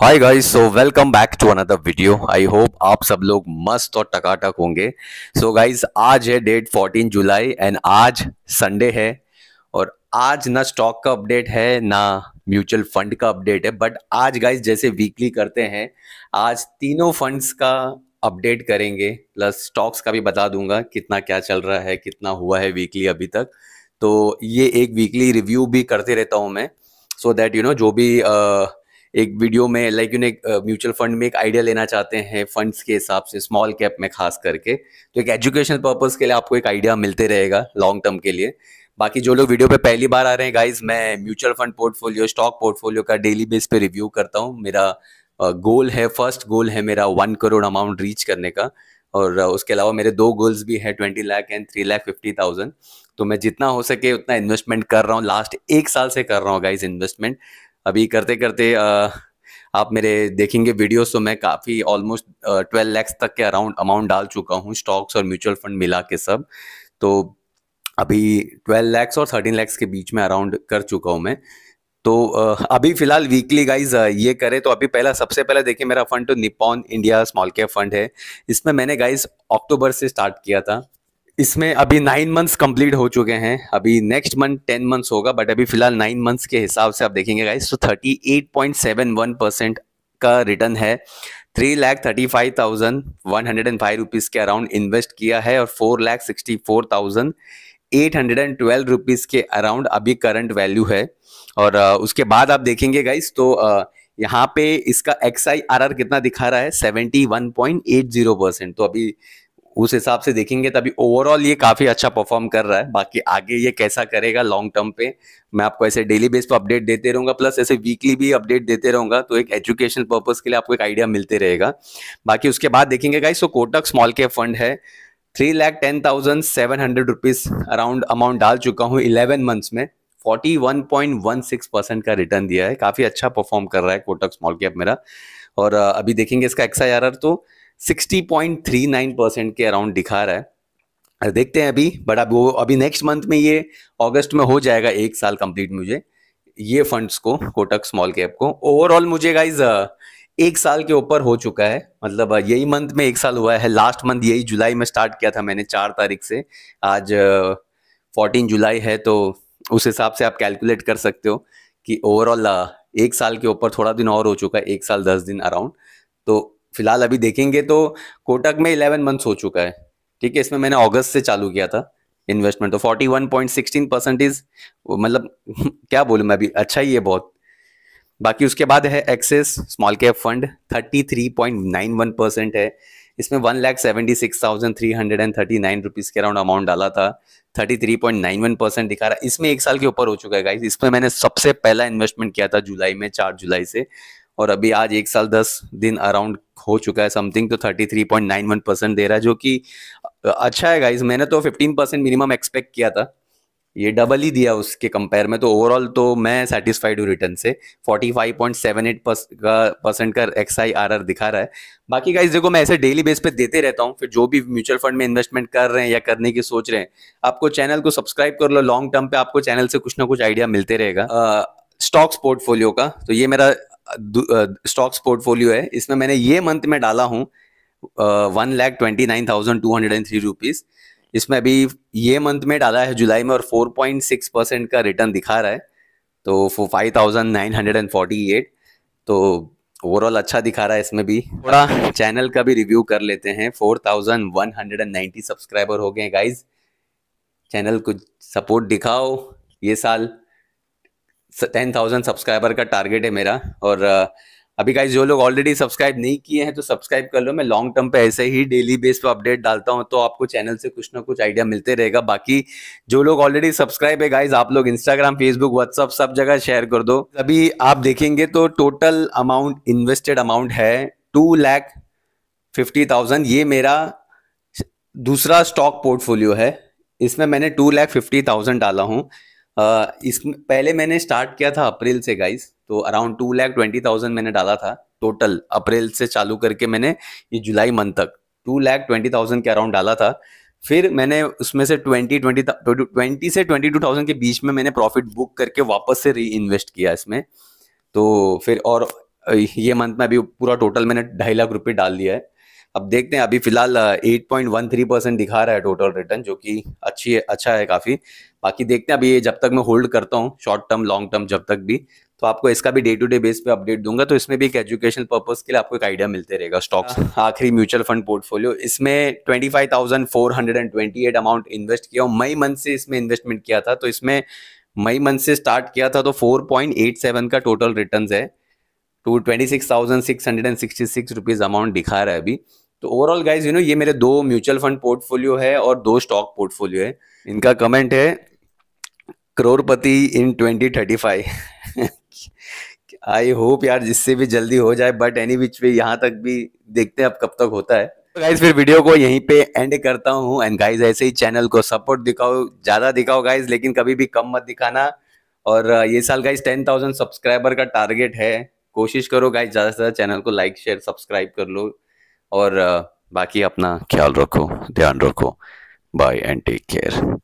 Hi guys so welcome back to another video I hope आप सब लोग मस्त और टकाटक होंगे सो गाइज गाइस आज है डेट 14 जुलाई एंड आज संडे है और आज ना स्टॉक का अपडेट है ना म्यूचुअल फंड का अपडेट है बट आज गाइस जैसे वीकली करते हैं आज तीनों फंड्स का अपडेट करेंगे प्लस स्टॉक्स का भी बता दूंगा कितना क्या चल रहा है कितना हुआ है वीकली अभी तक तो ये एक वीकली रिव्यू भी करते रहता हूँ मैं सो दैट यू नो जो भी uh, एक वीडियो में लाइक यून एक म्यूचुअल uh, फंड में एक आइडिया लेना चाहते हैं फंड्स के हिसाब से स्मॉल कैप में खास करके तो एक एजुकेशन पर्पज के लिए आपको एक आइडिया मिलते रहेगा लॉन्ग टर्म के लिए बाकी जो लोग वीडियो पे पहली बार आ रहे हैं गाइज मैं mutual fund portfolio stock portfolio का डेली बेस पे रिव्यू करता हूँ मेरा गोल uh, है फर्स्ट गोल है मेरा वन करोड़ अमाउंट रीच करने का और uh, उसके अलावा मेरे दो गोल्स भी है twenty lakh and three lakh fifty thousand तो मैं जितना हो सके उतना इन्वेस्टमेंट कर रहा हूँ लास्ट एक साल से कर रहा हूँ गाइज इन्वेस्टमेंट अभी करते करते आप मेरे देखेंगे वीडियोस तो मैं काफ़ी ऑलमोस्ट ट्वेल्व लैक्स तक के अराउंड अमाउंट डाल चुका हूँ स्टॉक्स और म्यूचुअल फंड मिला के सब तो अभी ट्वेल्व लैक्स और थर्टीन लैक्स के बीच में अराउंड कर चुका हूँ मैं तो अभी फिलहाल वीकली गाइज ये करें तो अभी पहला सबसे पहले देखिए मेरा फंड तो Nippon India small cap fund है इसमें मैंने गाइज अक्टूबर से स्टार्ट किया था इसमें अभी नाइन मंथ्स कंप्लीट हो चुके हैं अभी नेक्स्ट मंथ टेन मंथ्स होगा बट अभी फिलहाल नाइन मंथ्स के हिसाब से आप देखेंगे गाइस तो thirty eight point seven one percent का रिटर्न है three lakh thirty five thousand one hundred and five rupees के अराउंड इन्वेस्ट किया है और four lakh sixty four thousand eight hundred and twelve rupees के अराउंड अभी करंट वैल्यू है और उसके बाद आप देखेंगे गाइस तो यहाँ पे इसका एक्स आई आर आर कितना दिखा रहा है seventy one point eight zero percent तो अभी उस हिसाब से देखेंगे तभी ओवरऑल ये काफ़ी अच्छा परफॉर्म कर रहा है बाकी आगे ये कैसा करेगा लॉन्ग टर्म पे मैं आपको ऐसे डेली बेस पे अपडेट देते रहूंगा प्लस ऐसे वीकली भी अपडेट देते रहूंगा तो एक एजुकेशन पर्पज़ के लिए आपको एक आइडिया मिलते रहेगा बाकी उसके बाद देखेंगे गाइस सो तो कोटक स्मॉल कैप फंड है three lakh ten thousand seven hundred rupees around amount डाल चुका हूँ इलेवन मंथ्स में forty one one point six percent का रिटर्न दिया है काफ़ी अच्छा परफॉर्म कर रहा है कोटक स्मॉल कैप मेरा और अभी देखेंगे इसका एक्सआईआरआर तो 60.39 परसेंट के अराउंड दिखा रहा है देखते हैं अभी बट अब वो अभी नेक्स्ट मंथ में ये अगस्त में हो जाएगा एक साल कंप्लीट मुझे ये फंड्स को कोटक स्मॉल कैप को ओवरऑल मुझे गाइज एक साल के ऊपर हो चुका है मतलब यही मंथ में एक साल हुआ है लास्ट मंथ यही जुलाई में स्टार्ट किया था मैंने चार तारीख से आज फोर्टीन जुलाई है तो उस हिसाब से आप कैलकुलेट कर सकते हो कि ओवरऑल एक साल के ऊपर थोड़ा दिन और हो चुका है एक साल दस दिन अराउंड तो फिलहाल अभी देखेंगे तो कोटक में इलेवन मंथ्स हो चुका है ठीक है इसमें मैंने अगस्त से चालू किया था इन्वेस्टमेंट तो forty one point sixteen percentage मतलब क्या बोलूँ मैं अभी अच्छा ही है बहुत बाकी उसके बाद है Axis small cap fund thirty three point nine one percent है इसमें one lakh seventy six thousand three hundred and thirty nine rupees के अराउंड अमाउंट डाला था thirty three point nine one percent दिखा रहा है इसमें एक साल के ऊपर हो चुका है गाइस इसमें मैंने सबसे पहला इन्वेस्टमेंट किया था जुलाई में चार जुलाई से और अभी आज एक साल दस दिन अराउंड हो चुका है समथिंग तो thirty three point nine one percent दे रहा है जो कि अच्छा है गाइज मैंने तो फिफ्टीन परसेंट मिनिमम एक्सपेक्ट किया था ये डबल ही दिया उसके कंपेयर में तो ओवरऑल तो मैं सेटिस्फाइड हूँ रिटर्न से forty five point seven eight percent का एक्स आई आर आर दिखा रहा है बाकी गाइज देखो मैं ऐसे डेली बेस पे देते रहता हूँ फिर जो भी म्यूचुअल फंड में इन्वेस्टमेंट कर रहे हैं या करने की सोच रहे हैं आपको चैनल को सब्सक्राइब कर लो लॉन्ग टर्म पे आपको चैनल से कुछ ना कुछ आइडिया मिलते रहेगा स्टॉक्स पोर्टफोलियो का तो ये मेरा स्टॉक्स पोर्टफोलियो है इसमें मैंने ये मंथ में डाला हूँ one lakh twenty nine thousand two hundred and three rupees इसमें अभी ये मंथ में डाला है जुलाई में और फोर पॉइंट सिक्स परसेंट का रिटर्न दिखा रहा है तो five thousand nine hundred and forty eight तो ओवरऑल अच्छा दिखा रहा है इसमें भी थोड़ा चैनल का भी रिव्यू कर लेते हैं four thousand one hundred and ninety subscriber हो गए गाइज चैनल को सपोर्ट दिखाओ ये साल टेन थाउजेंड सब्सक्राइबर का टारगेट है मेरा और अभी गाइज जो लोग ऑलरेडी सब्सक्राइब नहीं किए हैं तो सब्सक्राइब कर लो मैं लॉन्ग टर्म पे ऐसे ही डेली बेस पे अपडेट डालता हूँ तो आपको चैनल से कुछ ना कुछ आइडिया मिलते रहेगा बाकी जो लोग ऑलरेडी सब्सक्राइब है गाइज आप लोग इंस्टाग्राम फेसबुक व्हाट्सअप सब जगह शेयर कर दो अभी आप देखेंगे तो टोटल अमाउंट इन्वेस्टेड अमाउंट है टू लैख फिफ्टी थाउजेंड ये मेरा दूसरा स्टॉक पोर्टफोलियो है इसमें मैंने टू लैख फिफ्टी थाउजेंड डाला हूँ इस पहले मैंने स्टार्ट किया था अप्रैल से गाइस तो around two lakh twenty thousand मैंने डाला था टोटल अप्रैल से चालू करके मैंने ये जुलाई मंथ तक टू लैख ट्वेंटी थाउजेंड के अराउंड डाला था फिर मैंने उसमें से ट्वेंटी ट्वेंटी ट्वेंटी से ट्वेंटी टू थाउजेंड के बीच में मैंने प्रॉफिट बुक करके वापस से री इन्वेस्ट किया इसमें तो फिर और ये मंथ में अभी पूरा टोटल मैंने ढाई लाख रुपये डाल दिया है अब देखते हैं अभी फिलहाल 8.13 परसेंट दिखा रहा है टोटल रिटर्न जो कि अच्छी है अच्छा है काफ़ी बाकी देखते हैं अभी ये जब तक मैं होल्ड करता हूँ शॉर्ट टर्म लॉन्ग टर्म जब तक भी तो आपको इसका भी डे टू डे बेस पे अपडेट दूंगा तो इसमें भी एक एजुकेशन पर्पज के लिए आपको एक आइडिया मिलते रहेगा स्टॉक्स हाँ। आखिरी म्यूचुअल फंड पोर्टफोलियो इसमें twenty five thousand four hundred and twenty eight amount invest किया और मई मंथ से इसमें इन्वेस्टमेंट किया था तो इसमें मई मंथ से स्टार्ट किया था तो फोर पॉइंट एट सेवन का टोटल रिटर्न है two twenty six thousand six hundred and sixty six rupees amount दिखा रहा है अभी तो ओवरऑल गाइज यू नो ये मेरे दो म्यूचुअल फंड पोर्टफोलियो है और दो स्टॉक पोर्टफोलियो है इनका कमेंट है करोड़पति in twenty thirty five I hope यार जिससे भी जल्दी हो जाए बट एनी विच वे यहाँ तक भी देखते हैं अब कब तक होता है तो गाइज फिर वीडियो को यहीं पे एंड करता हूँ एंड गाइज ऐसे ही चैनल को सपोर्ट दिखाओ ज़्यादा दिखाओ गाइज लेकिन कभी भी कम मत दिखाना और uh, ये साल गाइज टेन थाउजेंड सब्सक्राइबर का टारगेट है कोशिश करो गाइज ज़्यादा से ज़्यादा चैनल को लाइक शेयर सब्सक्राइब कर लो और बाकी अपना ख्याल रखो ध्यान रखो बाय एंड टेक केयर